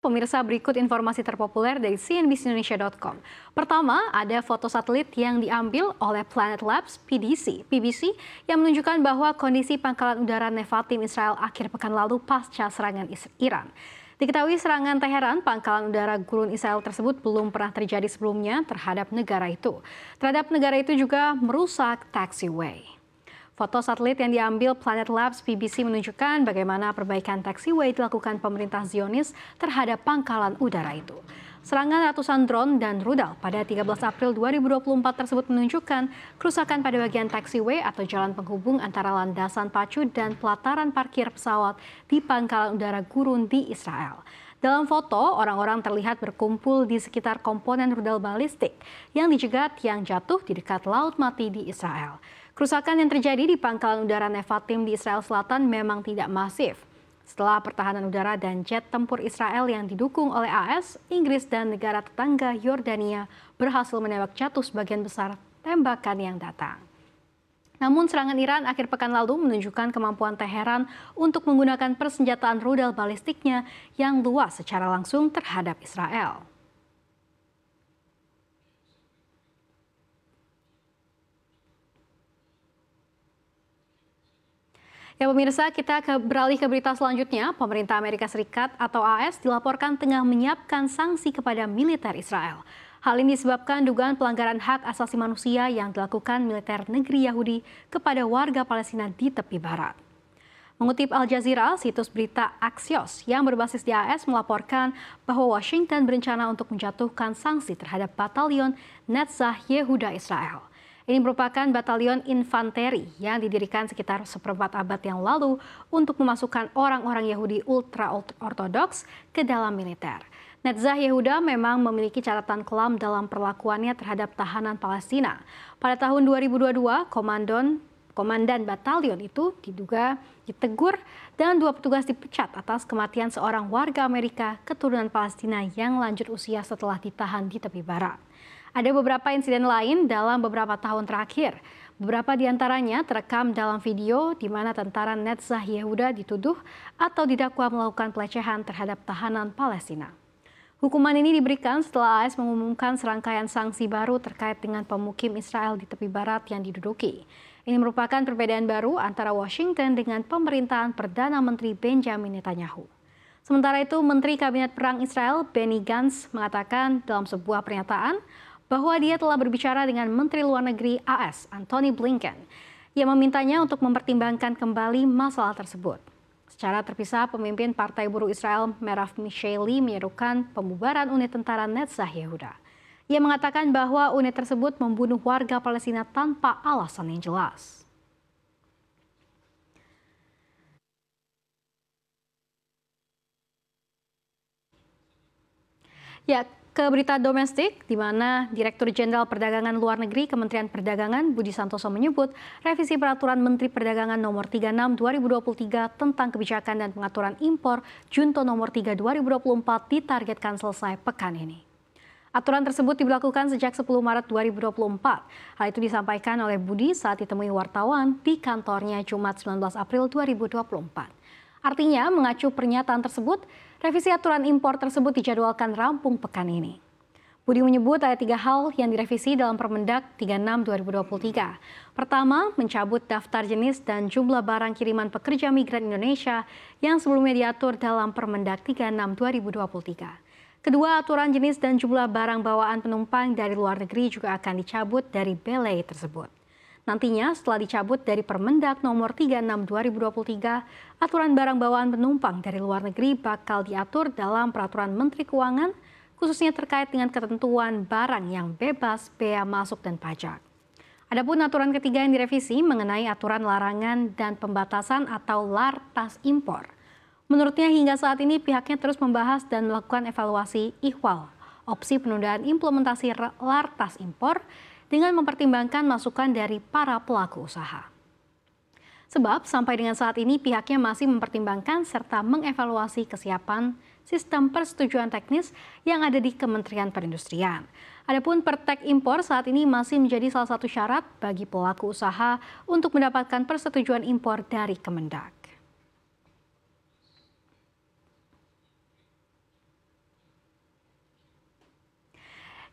Pemirsa berikut informasi terpopuler dari cnbcindonesia.com. Pertama, ada foto satelit yang diambil oleh Planet Labs PDC, PBC yang menunjukkan bahwa kondisi pangkalan udara Nevatim Israel akhir pekan lalu pasca serangan Iran. Diketahui serangan Teheran, pangkalan udara gurun Israel tersebut belum pernah terjadi sebelumnya terhadap negara itu. Terhadap negara itu juga merusak taxiway. Foto satelit yang diambil Planet Labs BBC menunjukkan bagaimana perbaikan taxiway dilakukan pemerintah Zionis terhadap pangkalan udara itu. Serangan ratusan drone dan rudal pada 13 April 2024 tersebut menunjukkan kerusakan pada bagian taxiway atau jalan penghubung antara landasan pacu dan pelataran parkir pesawat di pangkalan udara gurun di Israel. Dalam foto, orang-orang terlihat berkumpul di sekitar komponen rudal balistik yang dijegat yang jatuh di dekat Laut Mati di Israel. Kerusakan yang terjadi di pangkalan udara Nevatim di Israel Selatan memang tidak masif. Setelah pertahanan udara dan jet tempur Israel yang didukung oleh AS, Inggris dan negara tetangga Yordania berhasil menembak jatuh sebagian besar tembakan yang datang. Namun serangan Iran akhir pekan lalu menunjukkan kemampuan Teheran untuk menggunakan persenjataan rudal balistiknya yang luas secara langsung terhadap Israel. Ya pemirsa, kita ke, beralih ke berita selanjutnya. Pemerintah Amerika Serikat atau AS dilaporkan tengah menyiapkan sanksi kepada militer Israel. Hal ini disebabkan dugaan pelanggaran hak asasi manusia yang dilakukan militer negeri Yahudi kepada warga Palestina di tepi barat. Mengutip Al Jazeera, situs berita Axios yang berbasis di AS melaporkan bahwa Washington berencana untuk menjatuhkan sanksi terhadap batalion Netzah Yehuda Israel. Ini merupakan batalion infanteri yang didirikan sekitar seperempat abad yang lalu untuk memasukkan orang-orang Yahudi ultra-ortodoks ke dalam militer. Netzah Yehuda memang memiliki catatan kelam dalam perlakuannya terhadap tahanan Palestina. Pada tahun 2022, Komandan Komandan batalion itu diduga ditegur dan dua petugas dipecat atas kematian seorang warga Amerika keturunan Palestina yang lanjut usia setelah ditahan di tepi barat. Ada beberapa insiden lain dalam beberapa tahun terakhir. Beberapa di antaranya terekam dalam video di mana tentara Netzah Yehuda dituduh atau didakwa melakukan pelecehan terhadap tahanan Palestina. Hukuman ini diberikan setelah AS mengumumkan serangkaian sanksi baru terkait dengan pemukim Israel di tepi barat yang diduduki. Ini merupakan perbedaan baru antara Washington dengan pemerintahan Perdana Menteri Benjamin Netanyahu. Sementara itu, Menteri Kabinet Perang Israel Benny Gantz mengatakan dalam sebuah pernyataan bahwa dia telah berbicara dengan Menteri Luar Negeri AS Anthony Blinken yang memintanya untuk mempertimbangkan kembali masalah tersebut. Secara terpisah, pemimpin Partai Buruh Israel Meraf Micheli menyerukan pembubaran unit tentara Netzah Yehuda. Ia mengatakan bahwa unit tersebut membunuh warga Palestina tanpa alasan yang jelas. Ya, ke berita domestik, di mana Direktur Jenderal Perdagangan Luar Negeri Kementerian Perdagangan Budi Santoso menyebut revisi Peraturan Menteri Perdagangan Nomor 36 2023 tentang kebijakan dan pengaturan impor Junto Nomor 3 2024 ditargetkan selesai pekan ini. Aturan tersebut diberlakukan sejak 10 Maret 2024. Hal itu disampaikan oleh Budi saat ditemui wartawan di kantornya Jumat 19 April 2024. Artinya, mengacu pernyataan tersebut, revisi aturan impor tersebut dijadwalkan rampung pekan ini. Budi menyebut ada tiga hal yang direvisi dalam Permendak 36 2023. Pertama, mencabut daftar jenis dan jumlah barang kiriman pekerja migran Indonesia yang sebelumnya diatur dalam Permendak 36 2023. Kedua, aturan jenis dan jumlah barang bawaan penumpang dari luar negeri juga akan dicabut dari belay tersebut. Nantinya setelah dicabut dari Permendak Nomor 36 2023, aturan barang bawaan penumpang dari luar negeri bakal diatur dalam peraturan Menteri Keuangan khususnya terkait dengan ketentuan barang yang bebas bea masuk dan pajak. Adapun aturan ketiga yang direvisi mengenai aturan larangan dan pembatasan atau lartas impor. Menurutnya hingga saat ini pihaknya terus membahas dan melakukan evaluasi ihwal opsi penundaan implementasi lartas impor dengan mempertimbangkan masukan dari para pelaku usaha. Sebab sampai dengan saat ini pihaknya masih mempertimbangkan serta mengevaluasi kesiapan sistem persetujuan teknis yang ada di Kementerian Perindustrian. Adapun pertek impor saat ini masih menjadi salah satu syarat bagi pelaku usaha untuk mendapatkan persetujuan impor dari Kemendak.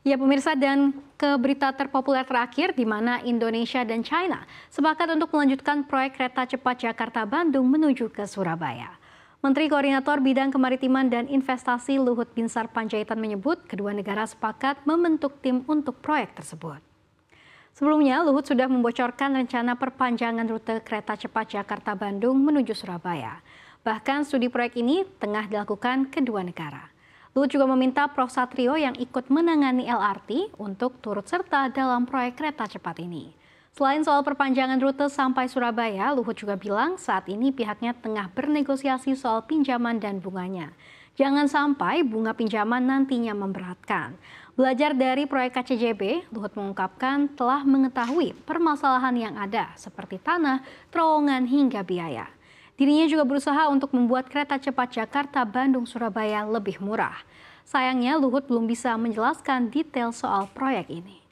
Ya pemirsa dan ke berita terpopuler terakhir di mana Indonesia dan China sepakat untuk melanjutkan proyek kereta cepat Jakarta-Bandung menuju ke Surabaya. Menteri Koordinator Bidang Kemaritiman dan Investasi Luhut Binsar Panjaitan menyebut kedua negara sepakat membentuk tim untuk proyek tersebut. Sebelumnya, Luhut sudah membocorkan rencana perpanjangan rute kereta cepat Jakarta-Bandung menuju Surabaya. Bahkan studi proyek ini tengah dilakukan kedua negara. Luhut juga meminta Prof. Satrio yang ikut menangani LRT untuk turut serta dalam proyek kereta cepat ini. Selain soal perpanjangan rute sampai Surabaya, Luhut juga bilang saat ini pihaknya tengah bernegosiasi soal pinjaman dan bunganya. Jangan sampai bunga pinjaman nantinya memberatkan. Belajar dari proyek KCJB, Luhut mengungkapkan telah mengetahui permasalahan yang ada seperti tanah, terowongan hingga biaya. Dirinya juga berusaha untuk membuat kereta cepat Jakarta-Bandung-Surabaya lebih murah. Sayangnya Luhut belum bisa menjelaskan detail soal proyek ini.